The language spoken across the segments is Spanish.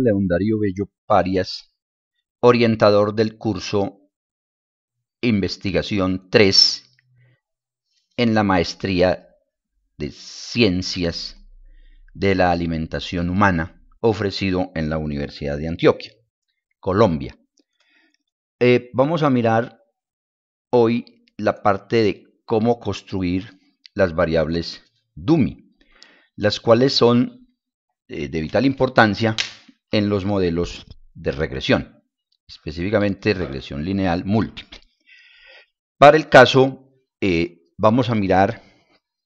León Bello Parias, orientador del curso Investigación 3 en la maestría de Ciencias de la Alimentación Humana, ofrecido en la Universidad de Antioquia, Colombia. Eh, vamos a mirar hoy la parte de cómo construir las variables DUMI, las cuales son eh, de vital importancia en los modelos de regresión, específicamente regresión lineal múltiple. Para el caso, eh, vamos a mirar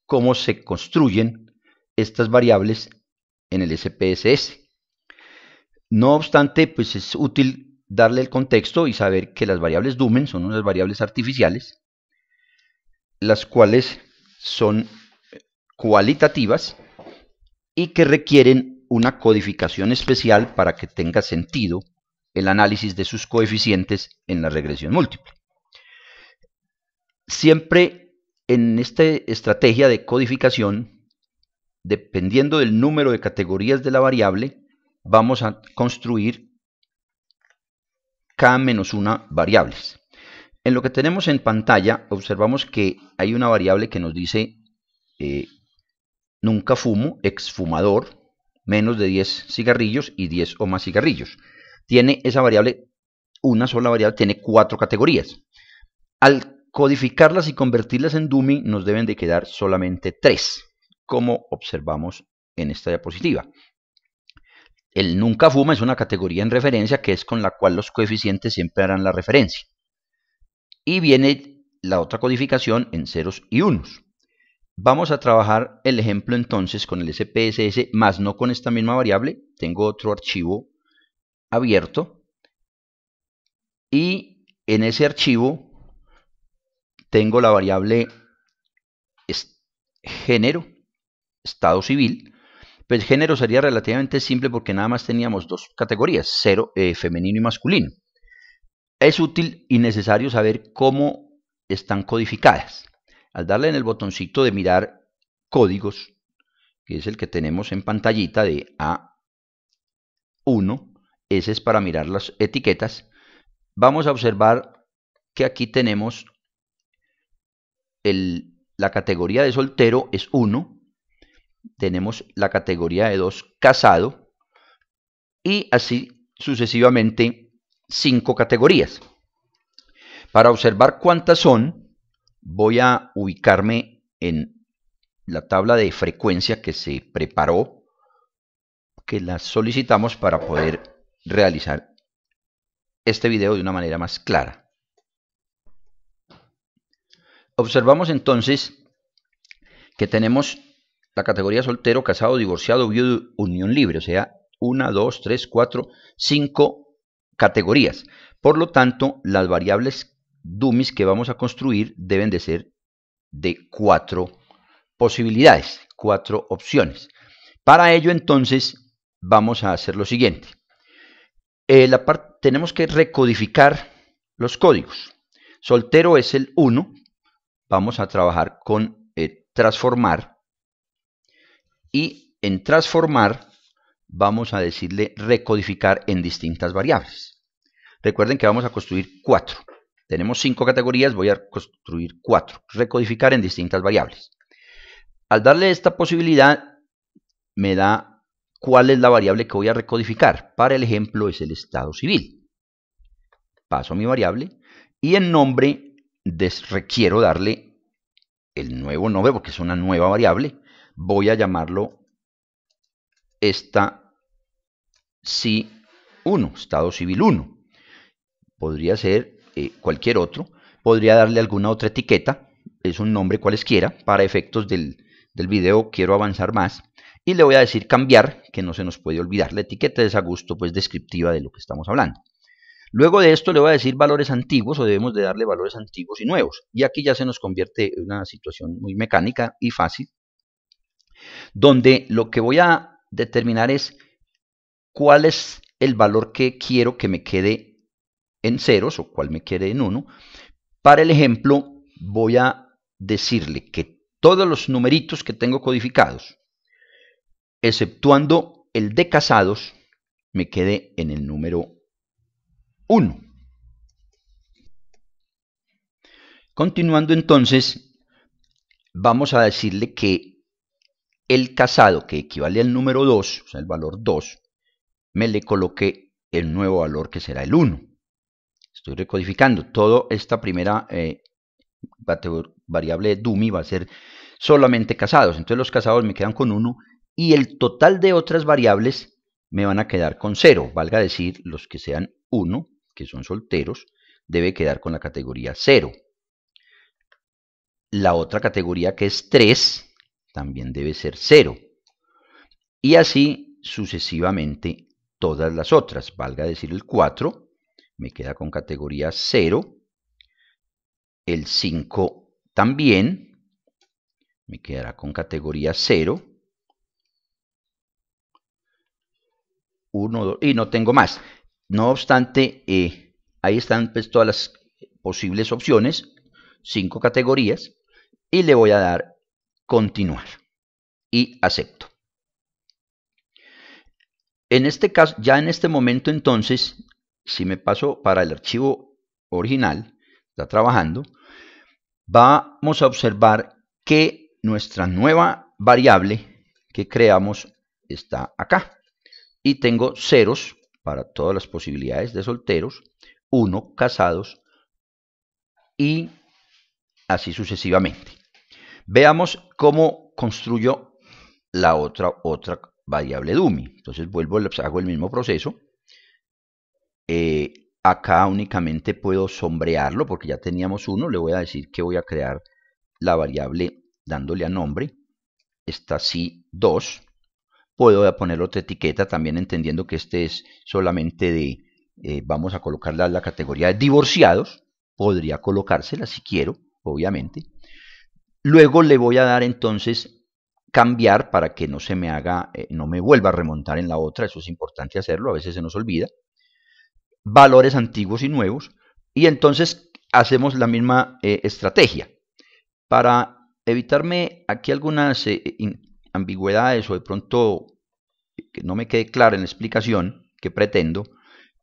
cómo se construyen estas variables en el SPSS. No obstante, pues es útil darle el contexto y saber que las variables Dumen son unas variables artificiales, las cuales son cualitativas y que requieren una codificación especial para que tenga sentido el análisis de sus coeficientes en la regresión múltiple. Siempre en esta estrategia de codificación, dependiendo del número de categorías de la variable, vamos a construir k-1 variables. En lo que tenemos en pantalla, observamos que hay una variable que nos dice eh, nunca fumo, exfumador, menos de 10 cigarrillos y 10 o más cigarrillos. Tiene esa variable, una sola variable, tiene cuatro categorías. Al codificarlas y convertirlas en dummy nos deben de quedar solamente tres, como observamos en esta diapositiva. El nunca fuma es una categoría en referencia que es con la cual los coeficientes siempre harán la referencia. Y viene la otra codificación en ceros y unos. Vamos a trabajar el ejemplo entonces con el SPSS, más no con esta misma variable. Tengo otro archivo abierto. Y en ese archivo tengo la variable género, estado civil. Pues género sería relativamente simple porque nada más teníamos dos categorías, cero, eh, femenino y masculino. Es útil y necesario saber cómo están codificadas al darle en el botoncito de mirar códigos, que es el que tenemos en pantallita de A1, ese es para mirar las etiquetas, vamos a observar que aquí tenemos la categoría de soltero es 1, tenemos la categoría de 2 casado y así sucesivamente 5 categorías. Para observar cuántas son, voy a ubicarme en la tabla de frecuencia que se preparó, que la solicitamos para poder realizar este video de una manera más clara. Observamos entonces que tenemos la categoría soltero, casado, divorciado, viudo, unión libre, o sea, una, dos, tres, cuatro, cinco categorías. Por lo tanto, las variables dummies que vamos a construir deben de ser de cuatro posibilidades, cuatro opciones. Para ello entonces vamos a hacer lo siguiente. Eh, tenemos que recodificar los códigos. Soltero es el 1. Vamos a trabajar con eh, transformar. Y en transformar vamos a decirle recodificar en distintas variables. Recuerden que vamos a construir cuatro. Tenemos cinco categorías, voy a construir cuatro. Recodificar en distintas variables. Al darle esta posibilidad, me da cuál es la variable que voy a recodificar. Para el ejemplo es el estado civil. Paso mi variable y en nombre requiero darle el nuevo nombre porque es una nueva variable. Voy a llamarlo esta si 1, estado civil 1. Podría ser eh, cualquier otro, podría darle alguna otra etiqueta, es un nombre cualesquiera, para efectos del, del video quiero avanzar más, y le voy a decir cambiar, que no se nos puede olvidar, la etiqueta es a gusto pues descriptiva de lo que estamos hablando. Luego de esto le voy a decir valores antiguos o debemos de darle valores antiguos y nuevos. Y aquí ya se nos convierte en una situación muy mecánica y fácil, donde lo que voy a determinar es cuál es el valor que quiero que me quede en ceros, o cuál me quede en uno. Para el ejemplo, voy a decirle que todos los numeritos que tengo codificados, exceptuando el de casados, me quede en el número 1. Continuando entonces, vamos a decirle que el casado, que equivale al número 2, o sea, el valor 2, me le coloque el nuevo valor que será el 1. Estoy recodificando. Toda esta primera eh, variable variable dummy va a ser solamente casados. Entonces los casados me quedan con 1 y el total de otras variables me van a quedar con 0. Valga decir, los que sean 1, que son solteros, debe quedar con la categoría 0. La otra categoría que es 3 también debe ser 0. Y así sucesivamente todas las otras, valga decir el 4, me queda con categoría 0. El 5 también me quedará con categoría 0. 1, 2, y no tengo más. No obstante, eh, ahí están pues, todas las posibles opciones, 5 categorías, y le voy a dar continuar y acepto. En este caso, ya en este momento entonces, si me paso para el archivo original, está trabajando, vamos a observar que nuestra nueva variable que creamos está acá. Y tengo ceros para todas las posibilidades de solteros, uno, casados y así sucesivamente. Veamos cómo construyo la otra, otra variable dummy. Entonces vuelvo, hago el mismo proceso eh, acá únicamente puedo sombrearlo porque ya teníamos uno. Le voy a decir que voy a crear la variable dándole a nombre. Esta sí, 2. Puedo poner otra etiqueta también entendiendo que este es solamente de... Eh, vamos a colocarla en la categoría de divorciados. Podría colocársela si quiero, obviamente. Luego le voy a dar entonces cambiar para que no se me haga, eh, no me vuelva a remontar en la otra, eso es importante hacerlo, a veces se nos olvida valores antiguos y nuevos, y entonces hacemos la misma eh, estrategia. Para evitarme aquí algunas eh, ambigüedades o de pronto que no me quede clara en la explicación que pretendo,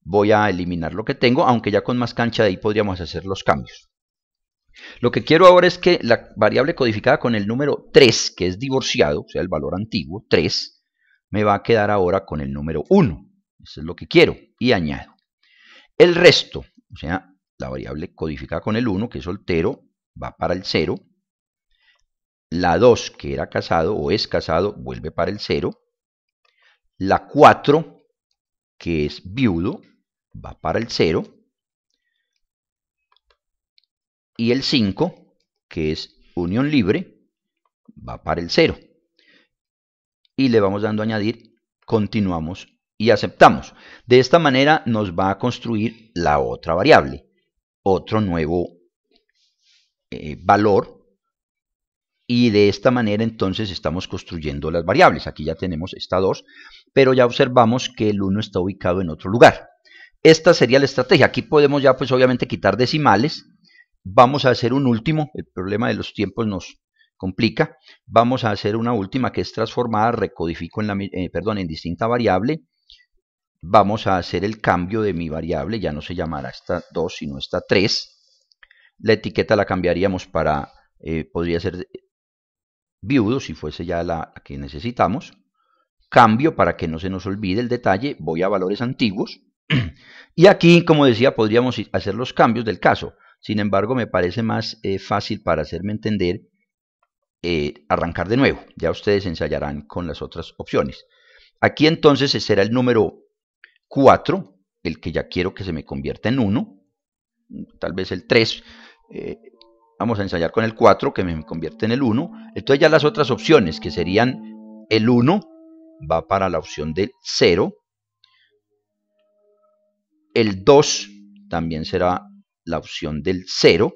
voy a eliminar lo que tengo, aunque ya con más cancha de ahí podríamos hacer los cambios. Lo que quiero ahora es que la variable codificada con el número 3, que es divorciado, o sea, el valor antiguo, 3, me va a quedar ahora con el número 1. Eso es lo que quiero y añado. El resto, o sea, la variable codificada con el 1, que es soltero, va para el 0. La 2, que era casado o es casado, vuelve para el 0. La 4, que es viudo, va para el 0. Y el 5, que es unión libre, va para el 0. Y le vamos dando a añadir, continuamos y aceptamos. De esta manera nos va a construir la otra variable, otro nuevo eh, valor y de esta manera entonces estamos construyendo las variables. Aquí ya tenemos esta 2, pero ya observamos que el 1 está ubicado en otro lugar. Esta sería la estrategia. Aquí podemos ya pues obviamente quitar decimales. Vamos a hacer un último, el problema de los tiempos nos complica. Vamos a hacer una última que es transformada, recodifico en la, eh, perdón, en distinta variable vamos a hacer el cambio de mi variable, ya no se llamará esta 2, sino esta 3. La etiqueta la cambiaríamos para, eh, podría ser viudo, si fuese ya la que necesitamos. Cambio para que no se nos olvide el detalle, voy a valores antiguos. y aquí, como decía, podríamos hacer los cambios del caso. Sin embargo, me parece más eh, fácil para hacerme entender eh, arrancar de nuevo. Ya ustedes ensayarán con las otras opciones. Aquí entonces será el número 4, el que ya quiero que se me convierta en 1, tal vez el 3, eh, vamos a ensayar con el 4 que me convierte en el 1, entonces ya las otras opciones que serían el 1 va para la opción del 0, el 2 también será la opción del 0,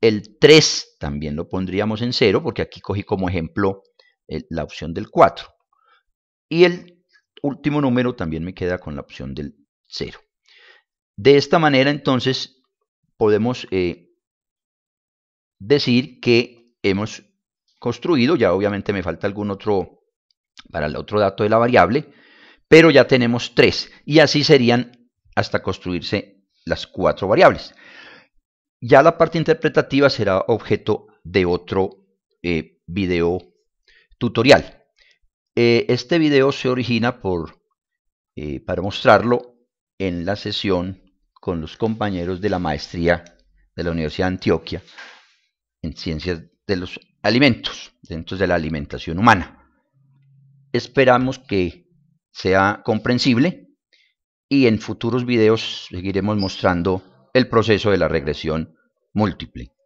el 3 también lo pondríamos en 0 porque aquí cogí como ejemplo eh, la opción del 4 y el último número también me queda con la opción del 0. De esta manera entonces podemos eh, decir que hemos construido, ya obviamente me falta algún otro para el otro dato de la variable, pero ya tenemos tres y así serían hasta construirse las cuatro variables. Ya la parte interpretativa será objeto de otro eh, video tutorial. Eh, este video se origina por, eh, para mostrarlo en la sesión con los compañeros de la maestría de la Universidad de Antioquia en Ciencias de los Alimentos, dentro de la alimentación humana. Esperamos que sea comprensible y en futuros videos seguiremos mostrando el proceso de la regresión múltiple.